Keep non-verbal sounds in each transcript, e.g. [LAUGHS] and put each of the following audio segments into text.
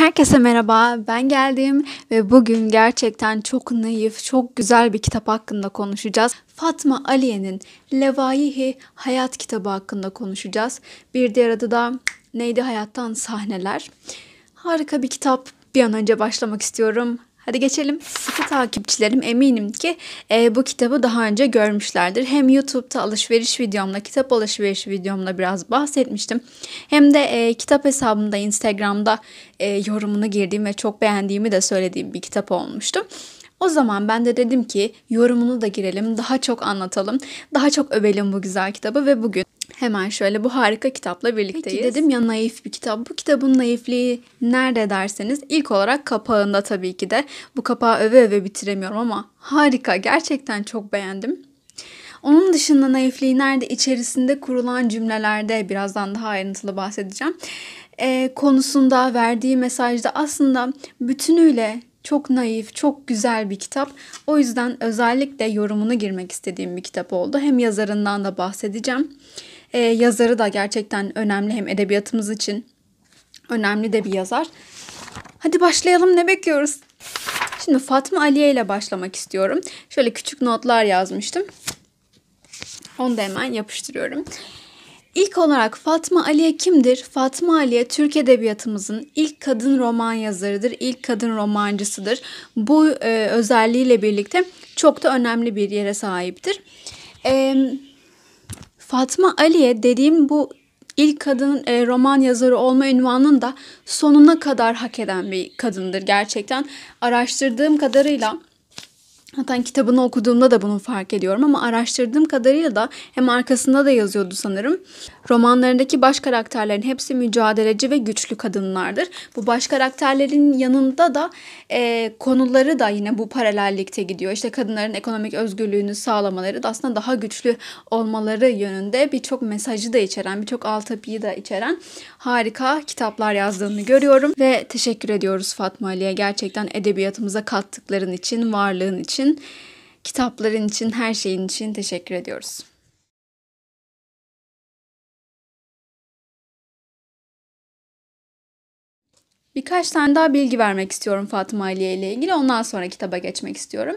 Herkese merhaba, ben geldim ve bugün gerçekten çok naif, çok güzel bir kitap hakkında konuşacağız. Fatma Aliye'nin Levaihi Hayat kitabı hakkında konuşacağız. Bir diğer adı da Neydi Hayattan Sahneler. Harika bir kitap. Bir an önce başlamak istiyorum. Hadi geçelim. Sıkı takipçilerim eminim ki e, bu kitabı daha önce görmüşlerdir. Hem YouTube'da alışveriş videomla, kitap alışveriş videomla biraz bahsetmiştim. Hem de e, kitap hesabımda Instagram'da e, yorumunu girdiğim ve çok beğendiğimi de söylediğim bir kitap olmuştu. O zaman ben de dedim ki yorumunu da girelim, daha çok anlatalım, daha çok övelim bu güzel kitabı ve bugün hemen şöyle bu harika kitapla birlikteyiz. Peki dedim ya naif bir kitap. Bu kitabın naifliği nerede derseniz ilk olarak kapağında tabii ki de. Bu kapağı öve öve bitiremiyorum ama harika. Gerçekten çok beğendim. Onun dışında naifliği nerede içerisinde kurulan cümlelerde birazdan daha ayrıntılı bahsedeceğim. E, konusunda verdiği mesajda aslında bütünüyle çok naif, çok güzel bir kitap. O yüzden özellikle yorumunu girmek istediğim bir kitap oldu. Hem yazarından da bahsedeceğim. Ee, yazarı da gerçekten önemli hem edebiyatımız için önemli de bir yazar. Hadi başlayalım ne bekliyoruz? Şimdi Fatma Aliye ile başlamak istiyorum. Şöyle küçük notlar yazmıştım. Onu da hemen yapıştırıyorum. İlk olarak Fatma Aliye kimdir? Fatma Aliye Türk Edebiyatımızın ilk kadın roman yazarıdır, ilk kadın romancısıdır. Bu e, özelliğiyle birlikte çok da önemli bir yere sahiptir. E, Fatma Aliye dediğim bu ilk kadın e, roman yazarı olma ünvanını da sonuna kadar hak eden bir kadındır gerçekten. Araştırdığım kadarıyla Hatta hani kitabını okuduğumda da bunu fark ediyorum ama araştırdığım kadarıyla da hem arkasında da yazıyordu sanırım. Romanlarındaki baş karakterlerin hepsi mücadeleci ve güçlü kadınlardır. Bu baş karakterlerin yanında da e, konuları da yine bu paralellikte gidiyor. İşte kadınların ekonomik özgürlüğünü sağlamaları da aslında daha güçlü olmaları yönünde birçok mesajı da içeren, birçok altyapıyı da içeren harika kitaplar yazdığını görüyorum ve teşekkür ediyoruz Fatma Ali'ye gerçekten edebiyatımıza kattıkların için, varlığın için, kitapların için, her şeyin için teşekkür ediyoruz. Birkaç tane daha bilgi vermek istiyorum Fatma Aliye ile ilgili. Ondan sonra kitaba geçmek istiyorum.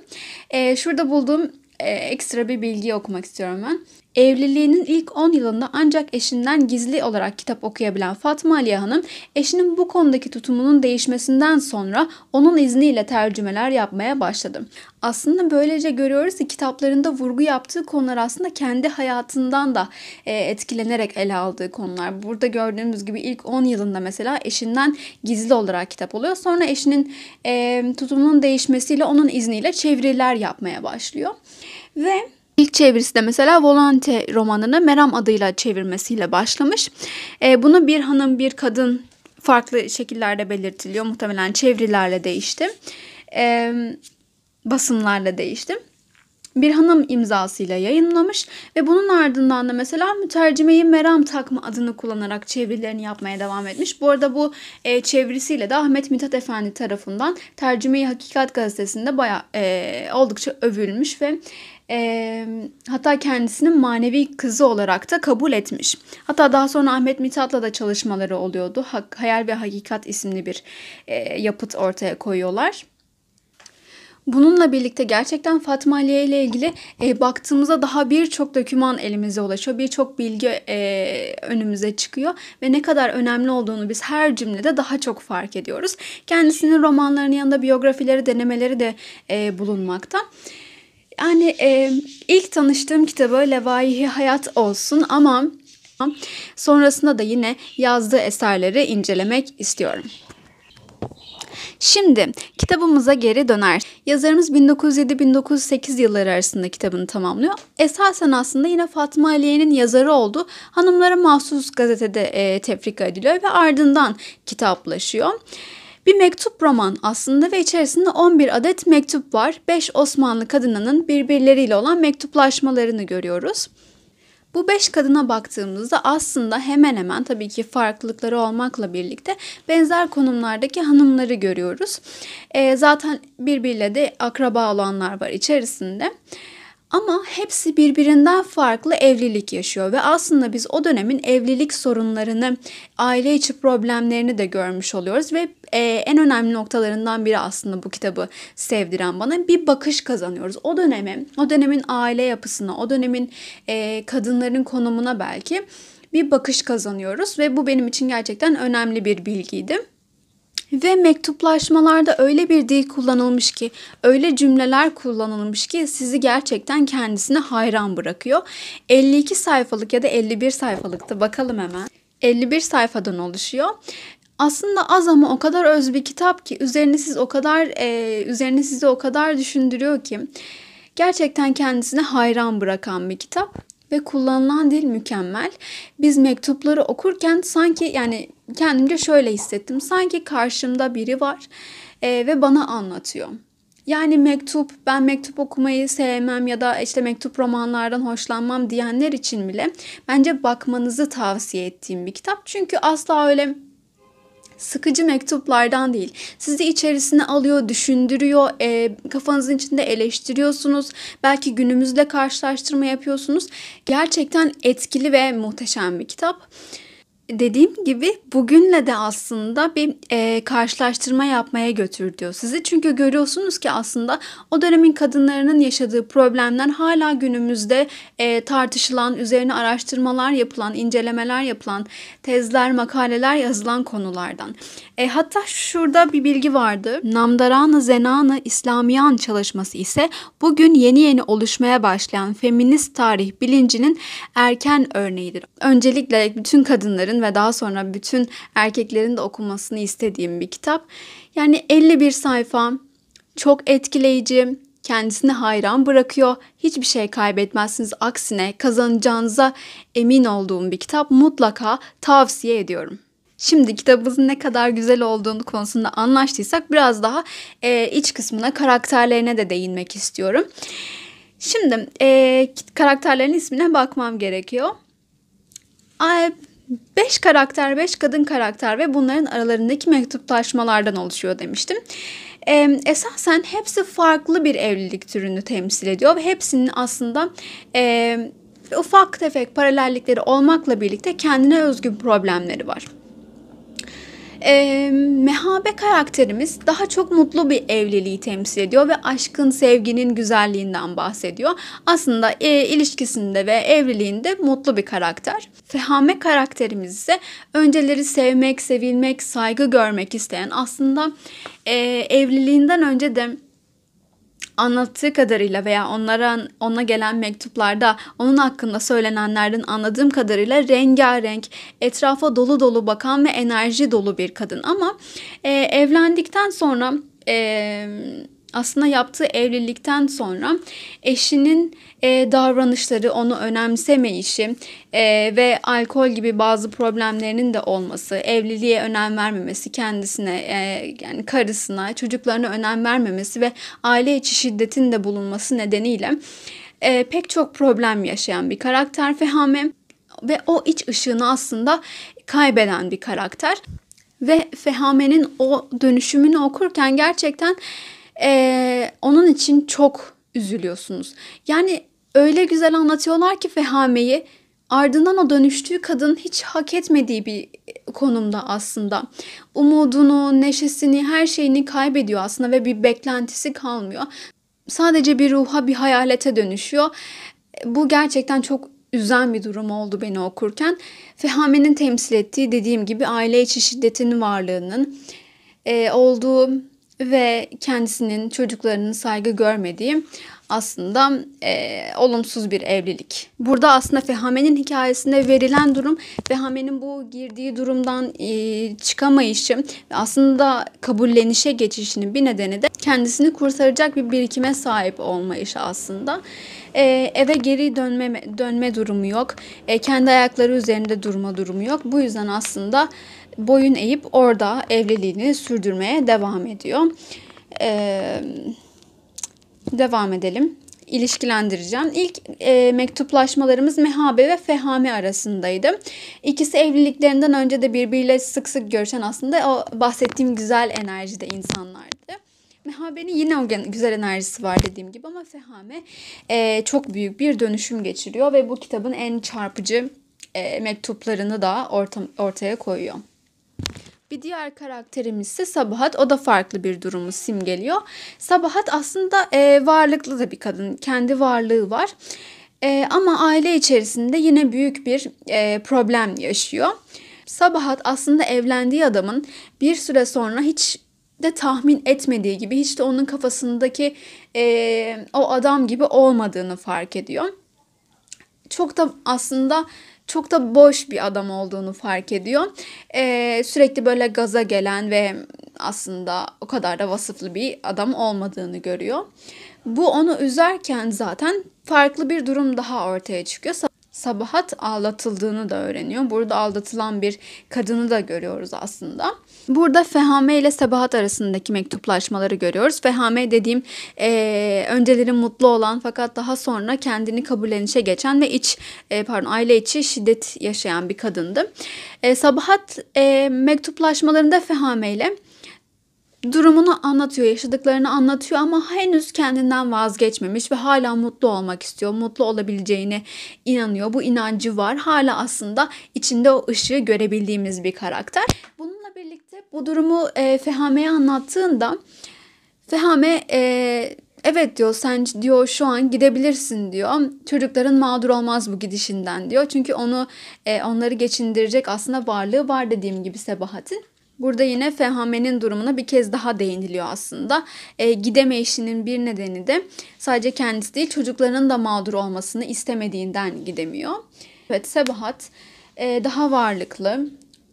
Ee, şurada bulduğum e, ekstra bir bilgiyi okumak istiyorum ben. Evliliğinin ilk 10 yılında ancak eşinden gizli olarak kitap okuyabilen Fatma Aliye Hanım, eşinin bu konudaki tutumunun değişmesinden sonra onun izniyle tercümeler yapmaya başladı. Aslında böylece görüyoruz ki kitaplarında vurgu yaptığı konular aslında kendi hayatından da e, etkilenerek ele aldığı konular. Burada gördüğümüz gibi ilk 10 yılında mesela eşinden gizli olarak kitap oluyor. Sonra eşinin e, tutumunun değişmesiyle onun izniyle çeviriler yapmaya başlıyor. Ve İlk çevirisi de mesela Volante romanını Meram adıyla çevirmesiyle başlamış. E, bunu bir hanım bir kadın farklı şekillerde belirtiliyor. Muhtemelen çevirilerle değişti. E, basımlarla değişti. Bir hanım imzasıyla yayınlamış ve bunun ardından da mesela mütercimeyi Meram Takma adını kullanarak çevirilerini yapmaya devam etmiş. Bu arada bu e, çevirisiyle de Ahmet Mithat Efendi tarafından Tercümeyi Hakikat gazetesinde baya e, oldukça övülmüş ve e, hatta kendisinin manevi kızı olarak da kabul etmiş. Hatta daha sonra Ahmet Mithat'la da çalışmaları oluyordu. Hayal ve Hakikat isimli bir e, yapıt ortaya koyuyorlar. Bununla birlikte gerçekten Fatma Aliye ile ilgili e, baktığımızda daha birçok doküman elimize ulaşıyor. Birçok bilgi e, önümüze çıkıyor ve ne kadar önemli olduğunu biz her cümlede daha çok fark ediyoruz. Kendisinin romanlarının yanında biyografileri, denemeleri de e, bulunmakta. Yani e, ilk tanıştığım kitabı Levaihi Hayat olsun ama sonrasında da yine yazdığı eserleri incelemek istiyorum. Şimdi kitabımıza geri döner. Yazarımız 1907-1908 yılları arasında kitabını tamamlıyor. Esasen aslında yine Fatma Aliye'nin yazarı oldu. Hanımlara mahsus gazetede e, tefrika ediliyor ve ardından kitaplaşıyor. Bir mektup roman aslında ve içerisinde 11 adet mektup var. 5 Osmanlı kadınının birbirleriyle olan mektuplaşmalarını görüyoruz. Bu beş kadına baktığımızda aslında hemen hemen tabii ki farklılıkları olmakla birlikte benzer konumlardaki hanımları görüyoruz. E, zaten birbiriyle de akraba olanlar var içerisinde. Ama hepsi birbirinden farklı evlilik yaşıyor ve aslında biz o dönemin evlilik sorunlarını, aile içi problemlerini de görmüş oluyoruz ve e, en önemli noktalarından biri aslında bu kitabı sevdiren bana bir bakış kazanıyoruz. O dönemin, o dönemin aile yapısına, o dönemin e, kadınların konumuna belki bir bakış kazanıyoruz ve bu benim için gerçekten önemli bir bilgiydi. Ve mektuplaşmalarda öyle bir dil kullanılmış ki, öyle cümleler kullanılmış ki sizi gerçekten kendisine hayran bırakıyor. 52 sayfalık ya da 51 sayfalıkta bakalım hemen. 51 sayfadan oluşuyor aslında az ama o kadar öz bir kitap ki üzerine siz o kadar e, üzerine sizi o kadar düşündürüyor ki gerçekten kendisine hayran bırakan bir kitap ve kullanılan dil mükemmel. Biz mektupları okurken sanki yani kendimce şöyle hissettim. Sanki karşımda biri var e, ve bana anlatıyor. Yani mektup, ben mektup okumayı sevmem ya da işte mektup romanlardan hoşlanmam diyenler için bile bence bakmanızı tavsiye ettiğim bir kitap. Çünkü asla öyle sıkıcı mektuplardan değil. Sizi içerisine alıyor, düşündürüyor, e, kafanızın içinde eleştiriyorsunuz. Belki günümüzle karşılaştırma yapıyorsunuz. Gerçekten etkili ve muhteşem bir kitap dediğim gibi bugünle de aslında bir e, karşılaştırma yapmaya götürüyor sizi. Çünkü görüyorsunuz ki aslında o dönemin kadınlarının yaşadığı problemler hala günümüzde e, tartışılan, üzerine araştırmalar yapılan, incelemeler yapılan, tezler, makaleler yazılan konulardan. E, hatta şurada bir bilgi vardı. Namdarana Zenana İslamiyan çalışması ise bugün yeni yeni oluşmaya başlayan feminist tarih bilincinin erken örneğidir. Öncelikle bütün kadınların kadınların ve daha sonra bütün erkeklerin de okumasını istediğim bir kitap. Yani 51 sayfa çok etkileyici, kendisini hayran bırakıyor. Hiçbir şey kaybetmezsiniz. Aksine kazanacağınıza emin olduğum bir kitap. Mutlaka tavsiye ediyorum. Şimdi kitabımızın ne kadar güzel olduğunu konusunda anlaştıysak biraz daha e, iç kısmına karakterlerine de değinmek istiyorum. Şimdi e, karakterlerin ismine bakmam gerekiyor. 5 karakter, 5 kadın karakter ve bunların aralarındaki mektuplaşmalardan oluşuyor demiştim. Ee, esasen hepsi farklı bir evlilik türünü temsil ediyor ve hepsinin aslında e, ufak tefek paralellikleri olmakla birlikte kendine özgü problemleri var e, mehabe karakterimiz daha çok mutlu bir evliliği temsil ediyor ve aşkın, sevginin güzelliğinden bahsediyor. Aslında e, ilişkisinde ve evliliğinde mutlu bir karakter. Fehame karakterimiz ise önceleri sevmek, sevilmek, saygı görmek isteyen aslında e, evliliğinden önce de anlattığı kadarıyla veya onlara ona gelen mektuplarda onun hakkında söylenenlerden anladığım kadarıyla rengarenk, etrafa dolu dolu bakan ve enerji dolu bir kadın. Ama e, evlendikten sonra e, aslında yaptığı evlilikten sonra eşinin e, davranışları, onu önemsemeyişi e, ve alkol gibi bazı problemlerinin de olması, evliliğe önem vermemesi, kendisine e, yani karısına, çocuklarına önem vermemesi ve aile içi şiddetin de bulunması nedeniyle e, pek çok problem yaşayan bir karakter Fehame ve o iç ışığını aslında kaybeden bir karakter. Ve Fehame'nin o dönüşümünü okurken gerçekten ee, onun için çok üzülüyorsunuz. Yani öyle güzel anlatıyorlar ki Fehame'yi ardından o dönüştüğü kadın hiç hak etmediği bir konumda aslında. Umudunu, neşesini, her şeyini kaybediyor aslında ve bir beklentisi kalmıyor. Sadece bir ruha, bir hayalete dönüşüyor. Bu gerçekten çok üzen bir durum oldu beni okurken. Fehame'nin temsil ettiği dediğim gibi aile içi şiddetinin varlığının, e, olduğu ve kendisinin çocuklarının saygı görmediği aslında e, olumsuz bir evlilik. Burada aslında Fehame'nin hikayesinde verilen durum Fehame'nin bu girdiği durumdan e, çıkamayışı ve aslında kabullenişe geçişinin bir nedeni de kendisini kurtaracak bir birikime sahip olmayışı aslında. E, eve geri dönme dönme durumu yok. E, kendi ayakları üzerinde durma durumu yok. Bu yüzden aslında boyun eğip orada evliliğini sürdürmeye devam ediyor. Ee, devam edelim. İlişkilendireceğim. İlk e, mektuplaşmalarımız Mehabe ve Fehame arasındaydı. İkisi evliliklerinden önce de birbiriyle sık sık görüşen aslında o bahsettiğim güzel enerjide insanlardı. Mehabe'nin yine o güzel enerjisi var dediğim gibi ama Fehame e, çok büyük bir dönüşüm geçiriyor ve bu kitabın en çarpıcı e, mektuplarını da orta, ortaya koyuyor. Bir diğer karakterimiz ise Sabahat. O da farklı bir durumu simgeliyor. Sabahat aslında e, varlıklı da bir kadın. Kendi varlığı var. E, ama aile içerisinde yine büyük bir e, problem yaşıyor. Sabahat aslında evlendiği adamın bir süre sonra hiç de tahmin etmediği gibi hiç de onun kafasındaki e, o adam gibi olmadığını fark ediyor. Çok da aslında çok da boş bir adam olduğunu fark ediyor. Ee, sürekli böyle gaza gelen ve aslında o kadar da vasıflı bir adam olmadığını görüyor. Bu onu üzerken zaten farklı bir durum daha ortaya çıkıyor. Sabahat ağlatıldığını da öğreniyor. Burada aldatılan bir kadını da görüyoruz aslında. Burada Fehame ile Sabahat arasındaki mektuplaşmaları görüyoruz. Fehame dediğim e, önceleri mutlu olan fakat daha sonra kendini kabullenişe geçen ve iç e, pardon aile içi şiddet yaşayan bir kadındı. E, Sabahat e, mektuplaşmalarında Fehame ile durumunu anlatıyor, yaşadıklarını anlatıyor ama henüz kendinden vazgeçmemiş ve hala mutlu olmak istiyor. Mutlu olabileceğine inanıyor. Bu inancı var. Hala aslında içinde o ışığı görebildiğimiz bir karakter. Bununla birlikte bu durumu e, Fehame'ye anlattığında Fehame e, evet diyor sen diyor şu an gidebilirsin diyor. Çocukların mağdur olmaz bu gidişinden diyor. Çünkü onu e, onları geçindirecek aslında varlığı var dediğim gibi Sebahat'in. Burada yine Fehame'nin durumuna bir kez daha değiniliyor aslında. E, gidemeyişinin bir nedeni de sadece kendisi değil çocuklarının da mağdur olmasını istemediğinden gidemiyor. Evet Sebahat e, daha varlıklı,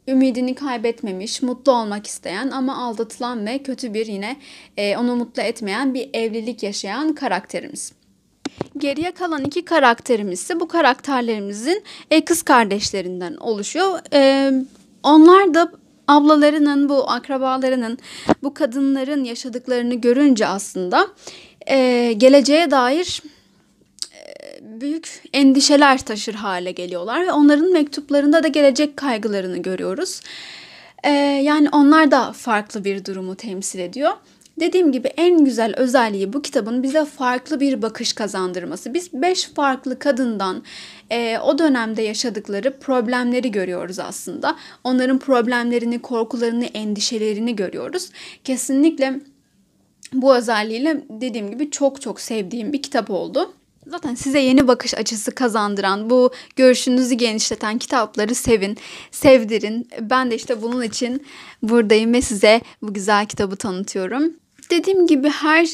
ümidini kaybetmemiş, mutlu olmak isteyen ama aldatılan ve kötü bir yine e, onu mutlu etmeyen bir evlilik yaşayan karakterimiz. Geriye kalan iki karakterimiz ise bu karakterlerimizin e, kız kardeşlerinden oluşuyor. E, onlar da ablalarının, bu akrabalarının, bu kadınların yaşadıklarını görünce aslında e, geleceğe dair e, büyük endişeler taşır hale geliyorlar ve onların mektuplarında da gelecek kaygılarını görüyoruz. Ee, yani onlar da farklı bir durumu temsil ediyor. Dediğim gibi en güzel özelliği bu kitabın bize farklı bir bakış kazandırması. Biz beş farklı kadından e, o dönemde yaşadıkları problemleri görüyoruz aslında. Onların problemlerini, korkularını, endişelerini görüyoruz. Kesinlikle bu özelliğiyle dediğim gibi çok çok sevdiğim bir kitap oldu. Zaten size yeni bakış açısı kazandıran, bu görüşünüzü genişleten kitapları sevin, sevdirin. Ben de işte bunun için buradayım ve size bu güzel kitabı tanıtıyorum dediğim gibi her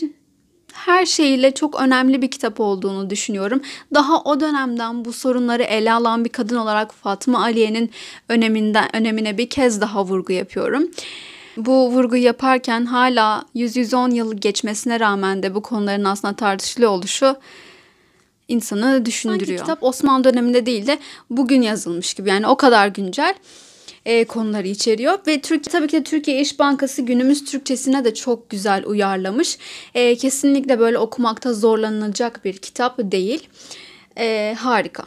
her şeyle çok önemli bir kitap olduğunu düşünüyorum. Daha o dönemden bu sorunları ele alan bir kadın olarak Fatma Aliye'nin öneminden önemine bir kez daha vurgu yapıyorum. Bu vurgu yaparken hala 100-110 yıl geçmesine rağmen de bu konuların aslında tartışılı oluşu insanı düşündürüyor. Sanki kitap Osmanlı döneminde değil de bugün yazılmış gibi yani o kadar güncel e, konuları içeriyor. Ve Türkiye tabii ki de Türkiye İş Bankası günümüz Türkçesine de çok güzel uyarlamış. E, kesinlikle böyle okumakta zorlanılacak bir kitap değil. E, harika.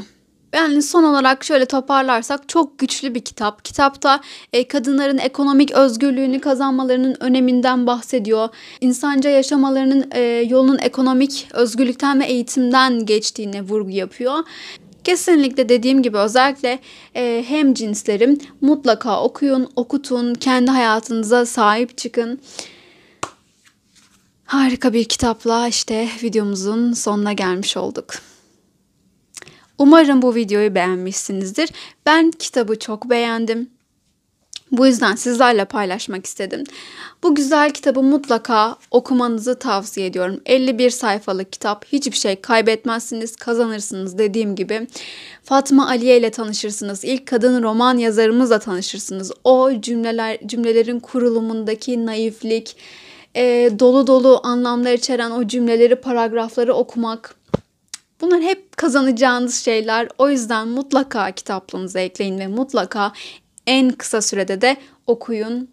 Yani son olarak şöyle toparlarsak çok güçlü bir kitap. Kitapta e, kadınların ekonomik özgürlüğünü kazanmalarının öneminden bahsediyor. İnsanca yaşamalarının e, yolunun ekonomik özgürlükten ve eğitimden geçtiğine vurgu yapıyor. Kesinlikle dediğim gibi özellikle e, hem cinslerim mutlaka okuyun, okutun, kendi hayatınıza sahip çıkın. Harika bir kitapla işte videomuzun sonuna gelmiş olduk. Umarım bu videoyu beğenmişsinizdir. Ben kitabı çok beğendim. Bu yüzden sizlerle paylaşmak istedim. Bu güzel kitabı mutlaka okumanızı tavsiye ediyorum. 51 sayfalık kitap. Hiçbir şey kaybetmezsiniz, kazanırsınız dediğim gibi. Fatma Aliye ile tanışırsınız. İlk kadın roman yazarımızla tanışırsınız. O cümleler cümlelerin kurulumundaki naiflik, e, dolu dolu anlamlar içeren o cümleleri, paragrafları okumak Bunlar hep kazanacağınız şeyler. O yüzden mutlaka kitaplığınıza ekleyin ve mutlaka en kısa sürede de okuyun.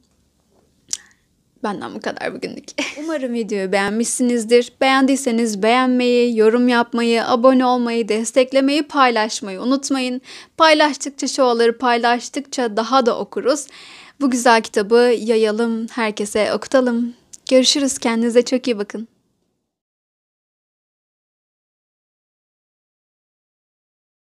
Benden bu kadar bugünlük. [LAUGHS] Umarım videoyu beğenmişsinizdir. Beğendiyseniz beğenmeyi, yorum yapmayı, abone olmayı, desteklemeyi, paylaşmayı unutmayın. Paylaştıkça şovları paylaştıkça daha da okuruz. Bu güzel kitabı yayalım, herkese okutalım. Görüşürüz. Kendinize çok iyi bakın.